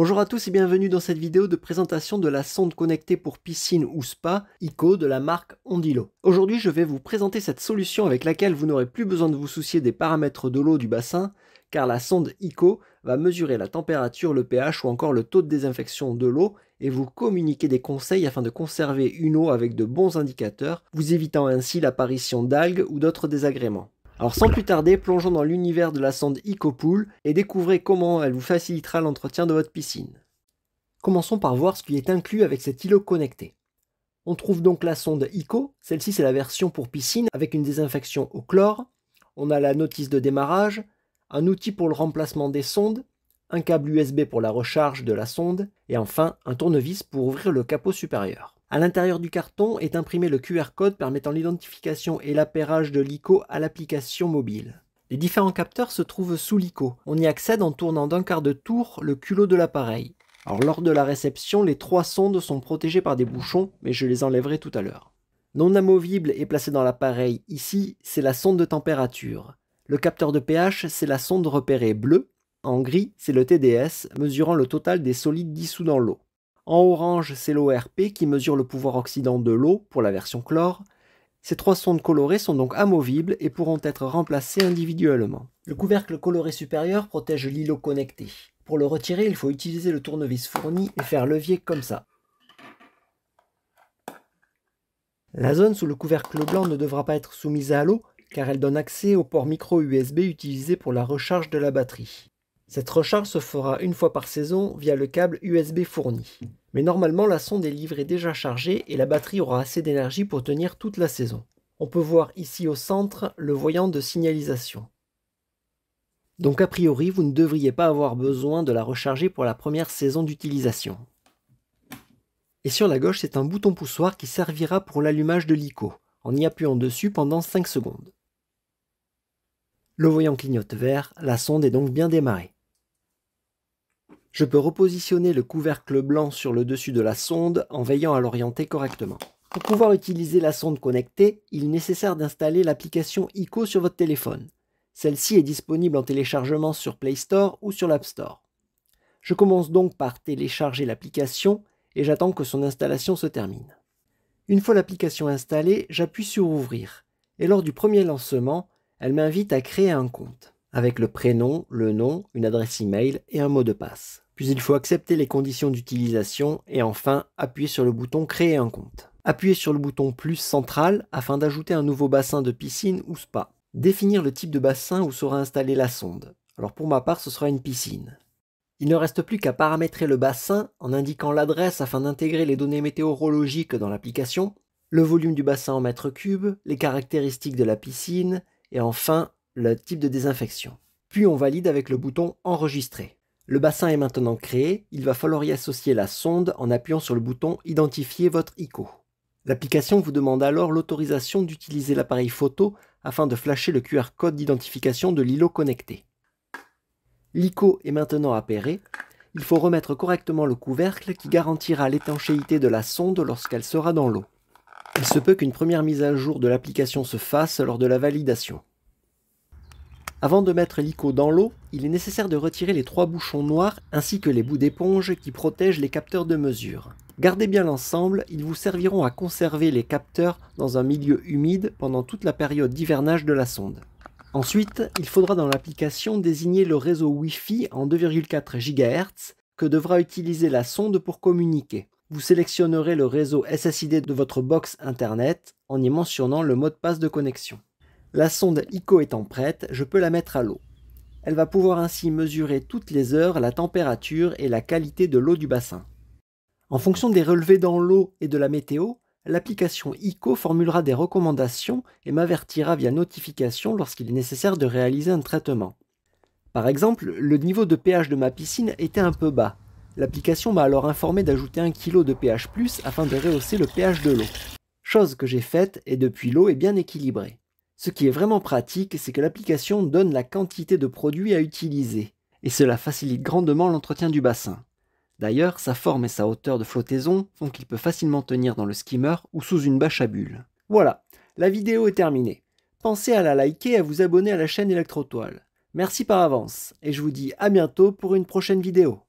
Bonjour à tous et bienvenue dans cette vidéo de présentation de la sonde connectée pour piscine ou spa ICO de la marque Ondilo. Aujourd'hui je vais vous présenter cette solution avec laquelle vous n'aurez plus besoin de vous soucier des paramètres de l'eau du bassin car la sonde ICO va mesurer la température, le pH ou encore le taux de désinfection de l'eau et vous communiquer des conseils afin de conserver une eau avec de bons indicateurs, vous évitant ainsi l'apparition d'algues ou d'autres désagréments. Alors sans plus tarder, plongeons dans l'univers de la sonde EcoPool et découvrez comment elle vous facilitera l'entretien de votre piscine. Commençons par voir ce qui est inclus avec cet îlot connecté. On trouve donc la sonde ICO, celle-ci c'est la version pour piscine avec une désinfection au chlore, on a la notice de démarrage, un outil pour le remplacement des sondes, un câble USB pour la recharge de la sonde et enfin un tournevis pour ouvrir le capot supérieur. À l'intérieur du carton est imprimé le QR code permettant l'identification et l'appairage de l'ICO à l'application mobile. Les différents capteurs se trouvent sous l'ICO. On y accède en tournant d'un quart de tour le culot de l'appareil. Alors lors de la réception, les trois sondes sont protégées par des bouchons, mais je les enlèverai tout à l'heure. Non amovible et placé dans l'appareil ici, c'est la sonde de température. Le capteur de pH, c'est la sonde repérée bleue. En gris, c'est le TDS, mesurant le total des solides dissous dans l'eau. En orange, c'est l'ORP qui mesure le pouvoir oxydant de l'eau pour la version chlore. Ces trois sondes colorées sont donc amovibles et pourront être remplacées individuellement. Le couvercle coloré supérieur protège l'îlot connecté. Pour le retirer, il faut utiliser le tournevis fourni et faire levier comme ça. La zone sous le couvercle blanc ne devra pas être soumise à l'eau car elle donne accès au port micro USB utilisé pour la recharge de la batterie. Cette recharge se fera une fois par saison via le câble USB fourni. Mais normalement la sonde est livrée déjà chargée et la batterie aura assez d'énergie pour tenir toute la saison. On peut voir ici au centre le voyant de signalisation. Donc a priori, vous ne devriez pas avoir besoin de la recharger pour la première saison d'utilisation. Et sur la gauche, c'est un bouton poussoir qui servira pour l'allumage de l'ICO, en y appuyant dessus pendant 5 secondes. Le voyant clignote vert, la sonde est donc bien démarrée. Je peux repositionner le couvercle blanc sur le dessus de la sonde en veillant à l'orienter correctement. Pour pouvoir utiliser la sonde connectée, il est nécessaire d'installer l'application ICO sur votre téléphone. Celle-ci est disponible en téléchargement sur Play Store ou sur l'App Store. Je commence donc par télécharger l'application et j'attends que son installation se termine. Une fois l'application installée, j'appuie sur Ouvrir et lors du premier lancement, elle m'invite à créer un compte avec le prénom, le nom, une adresse email et un mot de passe. Puis il faut accepter les conditions d'utilisation et enfin appuyer sur le bouton Créer un compte. Appuyer sur le bouton Plus central afin d'ajouter un nouveau bassin de piscine ou spa. Définir le type de bassin où sera installée la sonde. Alors pour ma part, ce sera une piscine. Il ne reste plus qu'à paramétrer le bassin en indiquant l'adresse afin d'intégrer les données météorologiques dans l'application, le volume du bassin en mètres cubes, les caractéristiques de la piscine et enfin le type de désinfection. Puis on valide avec le bouton Enregistrer. Le bassin est maintenant créé, il va falloir y associer la sonde en appuyant sur le bouton Identifier votre ICO. L'application vous demande alors l'autorisation d'utiliser l'appareil photo afin de flasher le QR code d'identification de l'îlot connecté. L'ICO est maintenant appairé, il faut remettre correctement le couvercle qui garantira l'étanchéité de la sonde lorsqu'elle sera dans l'eau. Il se peut qu'une première mise à jour de l'application se fasse lors de la validation. Avant de mettre l'ICO dans l'eau, il est nécessaire de retirer les trois bouchons noirs ainsi que les bouts d'éponge qui protègent les capteurs de mesure. Gardez bien l'ensemble, ils vous serviront à conserver les capteurs dans un milieu humide pendant toute la période d'hivernage de la sonde. Ensuite, il faudra dans l'application désigner le réseau Wi-Fi en 2,4 GHz que devra utiliser la sonde pour communiquer. Vous sélectionnerez le réseau SSID de votre box Internet en y mentionnant le mot de passe de connexion. La sonde ICO étant prête, je peux la mettre à l'eau. Elle va pouvoir ainsi mesurer toutes les heures la température et la qualité de l'eau du bassin. En fonction des relevés dans l'eau et de la météo, l'application ICO formulera des recommandations et m'avertira via notification lorsqu'il est nécessaire de réaliser un traitement. Par exemple, le niveau de pH de ma piscine était un peu bas. L'application m'a alors informé d'ajouter un kilo de pH+, afin de rehausser le pH de l'eau. Chose que j'ai faite et depuis l'eau est bien équilibrée. Ce qui est vraiment pratique, c'est que l'application donne la quantité de produits à utiliser, et cela facilite grandement l'entretien du bassin. D'ailleurs, sa forme et sa hauteur de flottaison font qu'il peut facilement tenir dans le skimmer ou sous une bâche à bulles. Voilà, la vidéo est terminée. Pensez à la liker et à vous abonner à la chaîne Electrotoile. Merci par avance, et je vous dis à bientôt pour une prochaine vidéo.